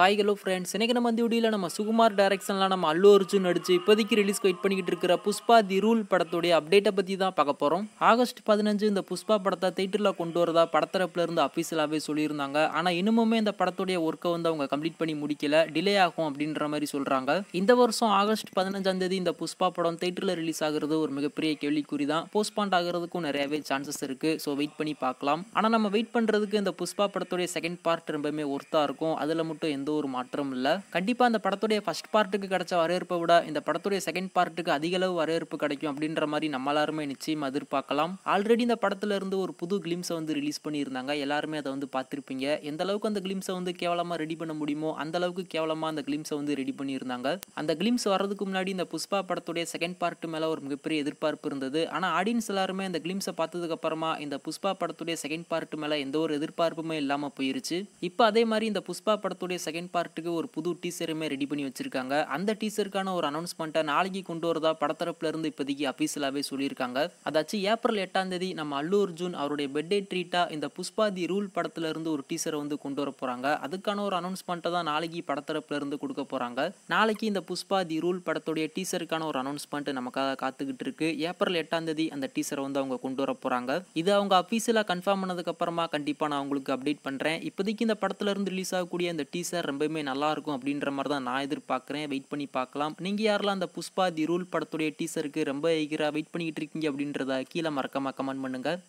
hi hello friends இன்றைக்கி நம்ம இந்த வீடியோவில் நம்ம சுகுமார் டைரக்ஷனில் நம்ம அல்லு அர்ஜுன் நடித்து இப்போதைக்கு ரிலீஸ் வெயிட் பண்ணிக்கிட்டு இருக்கிற புஷ்பா தி ரூல் படத்துடைய அப்டேட்டை பற்றி தான் பார்க்க போகிறோம் ஆகஸ்ட் பதினஞ்சு இந்த புஷ்பா படத்தை தேட்டரில் கொண்டு வரதா படத்தரப்புலேருந்து அஃபீஷியலாகவே சொல்லியிருந்தாங்க ஆனால் இன்னுமுமே இந்த படத்துடைய ஒர்க்கை வந்து அவங்க கம்ப்ளீட் பண்ணி முடிக்கல டிலே ஆகும் அப்படின்ற மாதிரி சொல்கிறாங்க இந்த வருஷம் ஆகஸ்ட் பதினஞ்சாம் தேதி இந்த புஷ்பா படம் தேட்டரில் ரிலீஸ் ஆகிறது ஒரு மிகப்பெரிய கேள்விக்குறி தான் போஸ்ட்பாண்ட் ஆகிறதுக்கும் நிறையவே சான்சஸ் இருக்குது ஸோ வெயிட் பண்ணி பார்க்கலாம் ஆனால் நம்ம வெயிட் பண்ணுறதுக்கு இந்த புஷ்பா படத்துடைய செகண்ட் பார்ட் ரொம்பவுமே ஒர்த்தாக இருக்கும் அதில் மட்டும் எந்த ஒரு மாற்றம் இல்லை கண்டிப்பாக அந்த படத்துடைய ஃபஸ்ட் பார்ட்டுக்கு கிடச்ச வரவேற்பை விட இந்த படத்துடைய செகண்ட் பார்ட்டுக்கு அதிக அளவு வரவேற்பு கிடைக்கும் அப்படின்ற மாதிரி நம்ம எல்லாருமே நிச்சயம் எதிர்பார்க்கலாம் ஆல்ரெடி இந்த படத்துல இருந்து ஒரு புது கிளிம்ஸை வந்து ரிலீஸ் பண்ணியிருந்தாங்க எல்லாருமே அதை வந்து பார்த்துருப்பீங்க எந்த அளவுக்கு அந்த கிளிம்ஸை வந்து கேவலமாக ரெடி பண்ண முடியுமோ அந்த அளவுக்கு கேவலமாக அந்த கிளிம்ஸை வந்து ரெடி பண்ணியிருந்தாங்க அந்த கிளிம்ஸ் வர்றதுக்கு முன்னாடி இந்த புஷ்பா படத்துடைய செகண்ட் பார்ட் மேலே ஒரு மிகப்பெரிய எதிர்பார்ப்பு இருந்தது ஆனால் ஆடியன்ஸ் எல்லாருமே அந்த கிளிம்ஸை பார்த்ததுக்கப்புறமா இந்த புஷ்பா படத்துடைய செகண்ட் பார்ட் மேலே எந்த ஒரு எதிர்பார்ப்புமே இல்லாமல் போயிருச்சு இப்போ அதே மாதிரி இந்த புஷ்பா படத்துடைய செகண்ட் செகண்ட் பார்ட்டுக்கு ஒரு புது டீசருமே ரெடி பண்ணி வச்சுருக்காங்க அந்த டீசருக்கான ஒரு அனௌன்ஸ்மெண்ட்டை நாளைக்கு கொண்டு வரதா படத்தரப்புலேருந்து இப்போதைக்கு அஃபீஷியலாகவே சொல்லியிருக்காங்க அதாச்சும் ஏப்ரல் எட்டாம் தேதி நம்ம அல்லு அர்ஜுன் அவருடைய பெட்டே ட்ரீட்டாக இந்த புஷ்பாதி ரூல் படத்துலேருந்து ஒரு டீசரை வந்து கொண்டு வர போகிறாங்க அதுக்கான ஒரு அனௌன்ஸ்மெண்ட்டை தான் நாளைக்கு படத்தரப்புலேருந்து கொடுக்க போகிறாங்க நாளைக்கு இந்த புஷ்பாதி ரூல் படத்துடைய டீசருக்கான ஒரு அனௌன்ஸ்மெண்ட் நமக்காக காத்துக்கிட்டு இருக்கு ஏப்ரல் எட்டாம் தேதி அந்த டீசரை வந்து அவங்க கொண்டு வர போகிறாங்க இது அவங்க அஃபீஷியலாக கன்ஃபார்ம் பண்ணதுக்கப்புறமா கண்டிப்பாக நான் உங்களுக்கு அப்டேட் பண்ணுறேன் இப்போதைக்கு இந்த படத்துலேருந்து ரிலீஸ் ஆகக்கூடிய அந்த டீசர் ரொம்பவுமே நல்லாயிருக்கும் அப்படின்ற மாதிரி தான் நான் எதிர்பார்க்குறேன் வெயிட் பண்ணி பார்க்கலாம் நீங்கள் யாரெல்லாம் அந்த புஷ்பா தி ரூல் படத்துடைய டீசருக்கு ரொம்ப ஈகராக வெயிட் பண்ணிக்கிட்டு இருக்கீங்க அப்படின்றத கீழே மறக்காமல் கமெண்ட் பண்ணுங்கள்